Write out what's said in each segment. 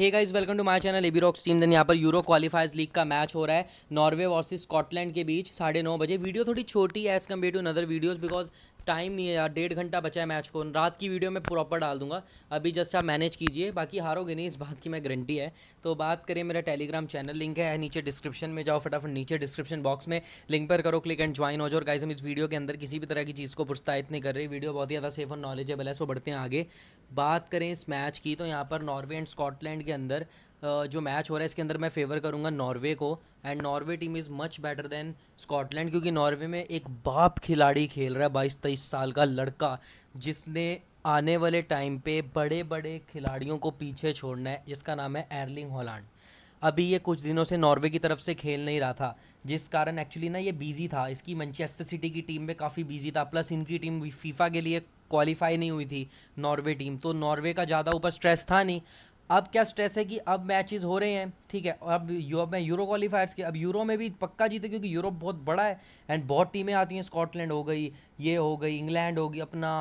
hey guys welcome to my channel AB rocks team then यहाँ पर Euro qualifiers league का match हो रहा है नॉर्वे वर्सेस स्कॉटलैंड के बीच साढ़े नौ बजे वीडियो थोड़ी छोटी है as compared to another videos because time नहीं है यार डेढ़ घंटा बचा है मैच को रात की वीडियो मैं प्रॉपर डाल दूंगा अभी जस्ट आप मैनेज कीजिए बाकी हारोगे नहीं इस बात की मैं गारंटी है तो बात करें मेरा टेलीग्राम चैनल लिंक है नीचे डिस्क्रिप्शन में जाओ फटाफट नीचे डिस्क्रिप्शन बॉक्स में लिंक पर करो क्लिक एंड ज्वाइन हो जाओ और गाइस हम इस वीडियो के अंदर किसी भी तरह की चीज़ को प्रोत्साहित नहीं कर रहे वीडियो बहुत ही ज़्यादा सेफ और नॉलेजेबल है सो बढ़ते हैं आगे बात करें इस मैच की तो यहाँ पर नॉर्वे एंड स्कॉटलैंड के अंदर जो मैच हो रहा है इसके अंदर मैं फेवर करूंगा नॉर्वे को and Norway team is much better than Scotland क्योंकि नॉर्वे में एक बाप खिलाड़ी खेल रहा है बाईस तेईस साल का लड़का जिसने आने वाले टाइम पे बड़े बड़े खिलाड़ियों को पीछे छोड़ना है जिसका नाम है एरलिंग हॉलैंड अभी ये कुछ दिनों से नॉर्वे की तरफ से खेल नहीं रहा था जिस कारण एक्चुअली ना ये बिजी था इसकी मैनचेस्टर सिटी की टीम में काफ़ी बिजी था प्लस इनकी टीम फीफा के लिए क्वालिफाई नहीं हुई थी नॉर्वे टीम तो नॉर्वे का ज़्यादा ऊपर स्ट्रेस था नहीं अब क्या स्ट्रेस है कि अब मैचेस हो रहे हैं ठीक है अब यूरोप में यूरो क्वालिफायर्स के अब यूरो में भी पक्का जीते क्योंकि यूरोप बहुत बड़ा है एंड बहुत टीमें आती हैं स्कॉटलैंड हो गई ये हो गई इंग्लैंड होगी अपना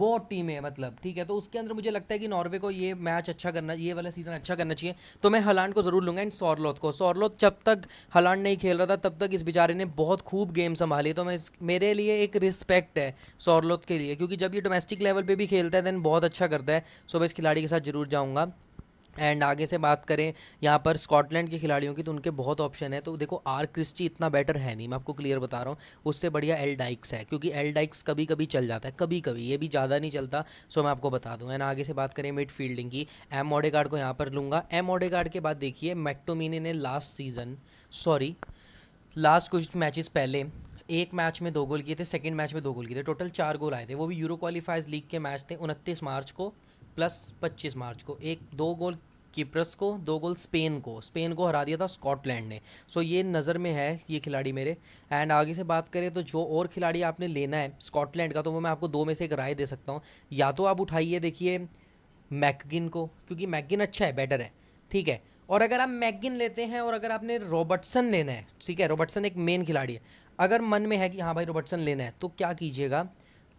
बहुत टीमें मतलब ठीक है तो उसके अंदर मुझे लगता है कि नॉर्वे को ये मैच अच्छा करना ये वाला सीज़न अच्छा करना चाहिए तो मैं हलांड को ज़रूर लूँगा एंड सौरलोत को सौरलोत जब तक हलांड नहीं खेल रहा था तब तक इस बेचारे ने बहुत खूब गेम संभाली तो मैं इस मेरे लिए एक रिस्पेक्ट है सौरलोत के लिए क्योंकि जब ये डोमेस्टिक लेवल पर भी खेलता है दैन बहुत अच्छा करता है सो मैं इस खिलाड़ी के साथ जरूर जाऊँगा एंड आगे से बात करें यहाँ पर स्कॉटलैंड के खिलाड़ियों की तो उनके बहुत ऑप्शन है तो देखो आर क्रिस्टी इतना बेटर है नहीं मैं आपको क्लियर बता रहा हूँ उससे बढ़िया एल डाइक्स है क्योंकि एल डाइक्स कभी कभी चल जाता है कभी कभी ये भी ज़्यादा नहीं चलता सो मैं आपको बता दूँ एंड आगे से बात करें मिड फील्डिंग की एम मॉडेगार्ड को यहाँ पर लूँगा एम मॉडेगार्ड के बाद देखिए मैक्टोमिनी ने लास्ट सीज़न सॉरी लास्ट कुछ मैचेस पहले एक मैच में दो गोल किए थे सेकंड मैच में दो गोल किए थे टोटल चार गोल आए थे वो भी यूरो क्वालिफाइज लीग के मैच थे उनतीस मार्च को प्लस पच्चीस मार्च को एक दो गोल किप्रस को दो गोल स्पेन को स्पेन को हरा दिया था स्कॉटलैंड ने सो so, ये नज़र में है ये खिलाड़ी मेरे एंड आगे से बात करें तो जो और खिलाड़ी आपने लेना है स्कॉटलैंड का तो वो मैं आपको दो में से एक राय दे सकता हूँ या तो आप उठाइए देखिए मैकगिन को क्योंकि मैकगिन अच्छा है बेटर है ठीक है और अगर आप मैकगिन लेते हैं और अगर आपने रॉबर्टसन लेना है ठीक है रॉबर्टसन एक मेन खिलाड़ी है अगर मन में है कि हाँ भाई रॉबर्टसन लेना है तो क्या कीजिएगा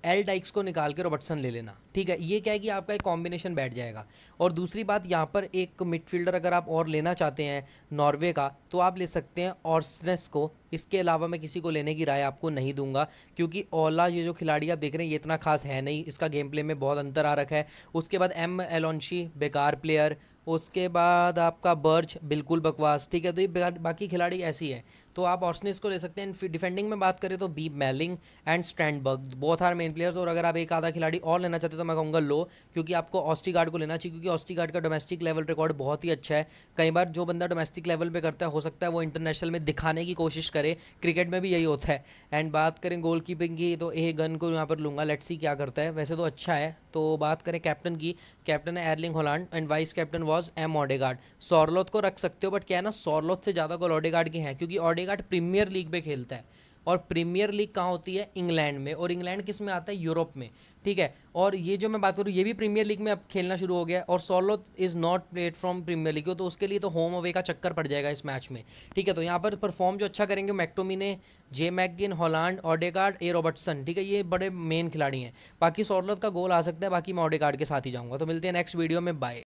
एल डाइक्स को निकाल के रॉबर्टसन ले लेना ठीक है ये क्या है कि आपका एक कॉम्बिनेशन बैठ जाएगा और दूसरी बात यहाँ पर एक मिडफील्डर अगर आप और लेना चाहते हैं नॉर्वे का तो आप ले सकते हैं ऑर्सनेस को इसके अलावा मैं किसी को लेने की राय आपको नहीं दूंगा क्योंकि ओला ये जो खिलाड़ी आप देख रहे हैं ये इतना खास है नहीं इसका गेम प्ले में बहुत अंतर आ रखा है उसके बाद एम एलोंशी बेकार प्लेयर उसके बाद आपका बर्ज बिल्कुल बकवास ठीक है तो ये बाकी खिलाड़ी ऐसी है तो आप ऑर्सनिस को ले सकते हैं डिफेंडिंग में बात करें तो बी मेलिंग एंड स्टैंडबर्ग बहुत हार मेन प्लेयर्स और अगर आप एक आधा खिलाड़ी और लेना चाहते हो तो मैं कहूँगा लो क्योंकि आपको ऑस्टी को लेना चाहिए क्योंकि ऑस्टी का डोमेस्टिक लेवल रिकॉर्ड बहुत ही अच्छा है कई बार जो बंदा डोमेस्टिक लेवल पर करता है हो सकता है वो इंटरनेशनल में दिखाने की कोशिश करे क्रिकेट में भी यही होता है एंड बात करें गोल कीपिंग की तो ए गन को यहाँ पर लूँगा लेट्सी क्या करता है वैसे तो अच्छा है तो बात करें कैप्टन की कैप्टन है Erling Haaland and vice captain was M Odegaard Sorloth को रख सकते हो बट क्या है ना सॉरलोथ से ज़्यादा गोल ऑडेगार्ड के हैं क्योंकि ऑडेगार्ड प्रीमियर लीग में खेलता है और प्रीमियर लीग कहाँ होती है इंग्लैंड में और इंग्लैंड किस में आता है यूरोप में ठीक है और ये जो मैं बात करूँ ये भी प्रीमियर लीग में अब खेलना शुरू हो गया और Sorloth is not played from Premier League तो उसके लिए तो होम अवे का चक्कर पड़ जाएगा इस मैच में ठीक है तो यहाँ पर परफॉर्म जो अच्छा करेंगे McTominay J McGinn Haaland Odegaard A Robertson ठीक है ये बड़े मेन खिलाड़ी हैं बाकी सोलोथ का गोल आ सकता है बाकी मैं ऑडेगार्ड के साथ ही जाऊँगा तो मिलते हैं नेक्स्ट वीडियो में बाय